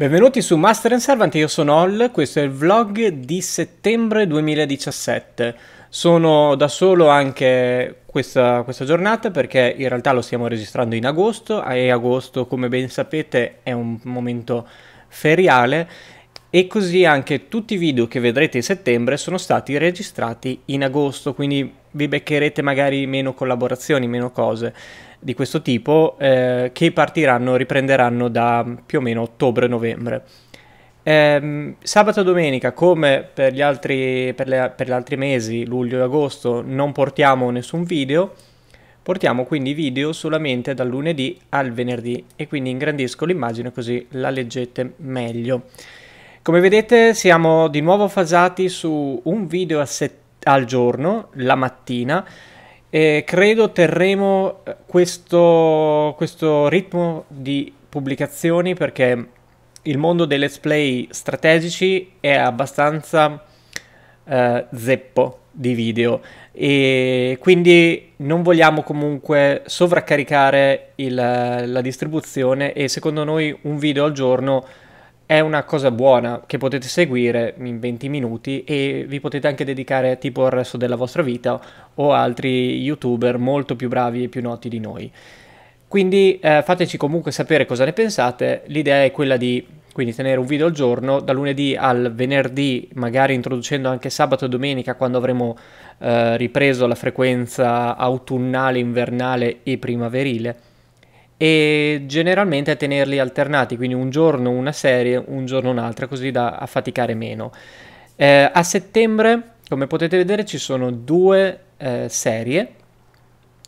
Benvenuti su Master and Servant, io sono Ol, questo è il vlog di settembre 2017. Sono da solo anche questa, questa, giornata perché in realtà lo stiamo registrando in agosto e agosto come ben sapete è un momento feriale e così anche tutti i video che vedrete in settembre sono stati registrati in agosto, quindi vi beccherete magari meno collaborazioni, meno cose di questo tipo eh, che partiranno, riprenderanno da più o meno ottobre-novembre. Eh, sabato e domenica, come per gli, altri, per, le, per gli altri mesi, luglio e agosto, non portiamo nessun video, portiamo quindi video solamente dal lunedì al venerdì e quindi ingrandisco l'immagine così la leggete meglio. Come vedete siamo di nuovo fasati su un video a settimana al giorno, la mattina. E credo terremo eh, questo, questo ritmo di pubblicazioni perché il mondo dei let's play strategici è abbastanza eh, zeppo di video e quindi non vogliamo comunque sovraccaricare il, la distribuzione e secondo noi un video al giorno è una cosa buona che potete seguire in 20 minuti e vi potete anche dedicare tipo al resto della vostra vita o altri youtuber molto più bravi e più noti di noi. Quindi eh, fateci comunque sapere cosa ne pensate, l'idea è quella di quindi tenere un video al giorno, da lunedì al venerdì, magari introducendo anche sabato e domenica quando avremo eh, ripreso la frequenza autunnale, invernale e primaverile e generalmente tenerli alternati, quindi un giorno una serie, un giorno un'altra, così da affaticare meno. Eh, a settembre, come potete vedere, ci sono due eh, serie.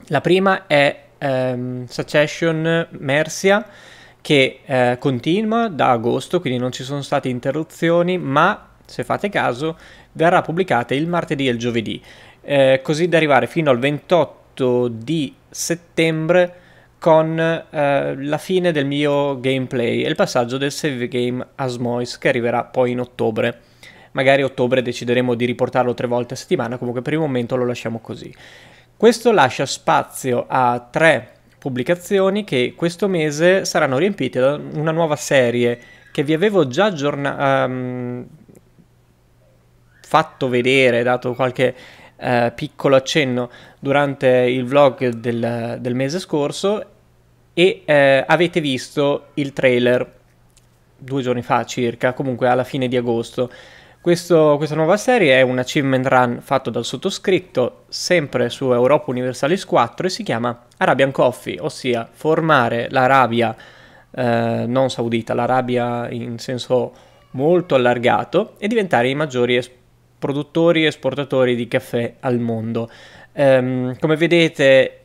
La prima è ehm, Succession Mercia, che eh, continua da agosto, quindi non ci sono state interruzioni, ma se fate caso verrà pubblicata il martedì e il giovedì, eh, così da arrivare fino al 28 di settembre con eh, la fine del mio gameplay e il passaggio del save game a Asmois che arriverà poi in ottobre. Magari a ottobre decideremo di riportarlo tre volte a settimana, comunque per il momento lo lasciamo così. Questo lascia spazio a tre pubblicazioni che questo mese saranno riempite da una nuova serie che vi avevo già aggiornato. Um, ehm, fatto vedere, dato qualche eh, piccolo accenno durante il vlog del, del mese scorso e eh, avete visto il trailer due giorni fa circa, comunque alla fine di agosto. Questo, questa nuova serie è un achievement run fatto dal sottoscritto, sempre su Europa Universalis 4, e si chiama Arabian Coffee, ossia formare l'Arabia eh, non saudita, l'Arabia in senso molto allargato, e diventare i maggiori esponenti produttori e esportatori di caffè al mondo. Um, come vedete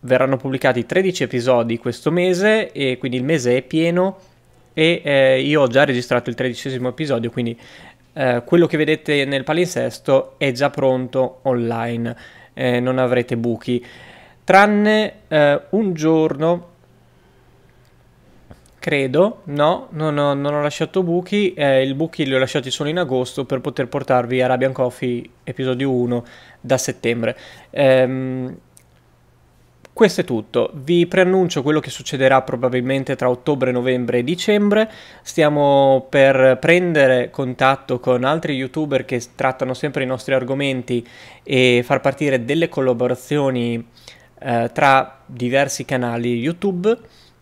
verranno pubblicati 13 episodi questo mese e quindi il mese è pieno e eh, io ho già registrato il tredicesimo episodio, quindi eh, quello che vedete nel palinsesto è già pronto online, eh, non avrete buchi, tranne eh, un giorno Credo, no, non ho, non ho lasciato buchi, eh, il buchi li ho lasciati solo in agosto per poter portarvi Arabian Coffee episodio 1 da settembre. Ehm, questo è tutto, vi preannuncio quello che succederà probabilmente tra ottobre, novembre e dicembre, stiamo per prendere contatto con altri youtuber che trattano sempre i nostri argomenti e far partire delle collaborazioni eh, tra diversi canali YouTube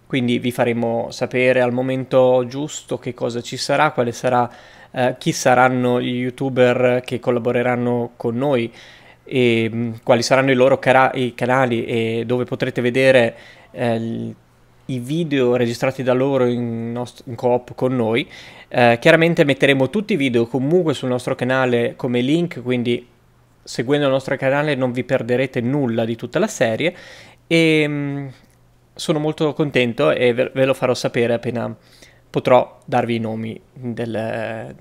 quindi vi faremo sapere al momento giusto che cosa ci sarà, quale sarà, eh, chi saranno gli youtuber che collaboreranno con noi e mh, mm, quali saranno i loro cara- i canali e dove potrete vedere eh, i video registrati da loro in, nost- in coop con noi. Eh, chiaramente metteremo tutti i video comunque sul nostro canale come link, quindi seguendo il nostro canale non vi perderete nulla di tutta la serie e mh, mm, sono molto contento e ve, ve lo farò sapere appena potrò darvi i nomi del,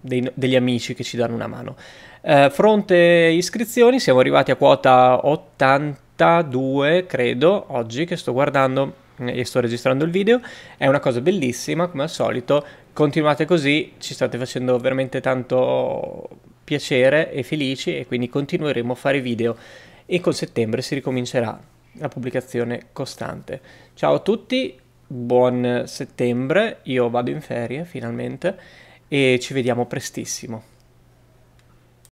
dei, degli amici che ci danno una mano. Eh, fronte iscrizioni, siamo arrivati a quota 82, credo, oggi che sto guardando eh, e sto registrando il video. È una cosa bellissima, come al solito. Continuate così, ci state facendo veramente tanto piacere e felici e quindi continueremo a fare video e con settembre si ricomincerà la pubblicazione costante. Ciao a tutti, buon settembre, io vado in ferie finalmente e ci vediamo prestissimo.